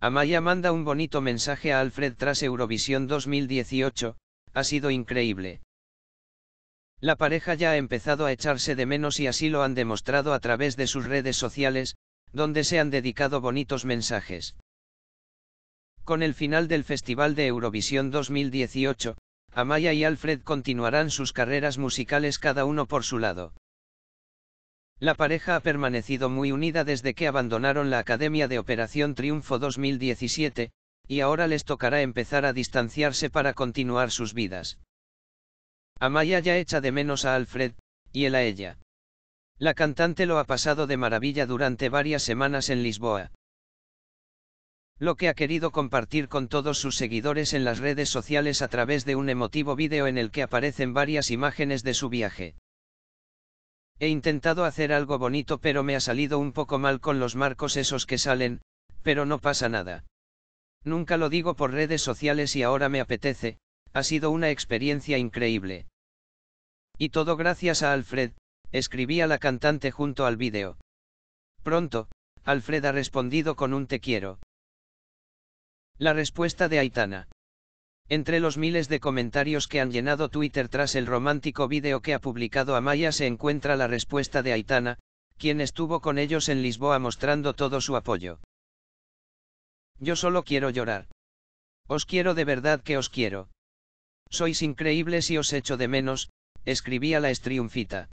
Amaya manda un bonito mensaje a Alfred tras Eurovisión 2018, ha sido increíble. La pareja ya ha empezado a echarse de menos y así lo han demostrado a través de sus redes sociales, donde se han dedicado bonitos mensajes. Con el final del Festival de Eurovisión 2018, Amaya y Alfred continuarán sus carreras musicales cada uno por su lado. La pareja ha permanecido muy unida desde que abandonaron la Academia de Operación Triunfo 2017, y ahora les tocará empezar a distanciarse para continuar sus vidas. Amaya ya echa de menos a Alfred, y él a ella. La cantante lo ha pasado de maravilla durante varias semanas en Lisboa. Lo que ha querido compartir con todos sus seguidores en las redes sociales a través de un emotivo vídeo en el que aparecen varias imágenes de su viaje. He intentado hacer algo bonito pero me ha salido un poco mal con los marcos esos que salen, pero no pasa nada. Nunca lo digo por redes sociales y ahora me apetece, ha sido una experiencia increíble. Y todo gracias a Alfred, escribía la cantante junto al vídeo. Pronto, Alfred ha respondido con un te quiero. La respuesta de Aitana. Entre los miles de comentarios que han llenado Twitter tras el romántico vídeo que ha publicado Amaya se encuentra la respuesta de Aitana, quien estuvo con ellos en Lisboa mostrando todo su apoyo. Yo solo quiero llorar. Os quiero de verdad que os quiero. Sois increíbles y os echo de menos, escribía la estriunfita.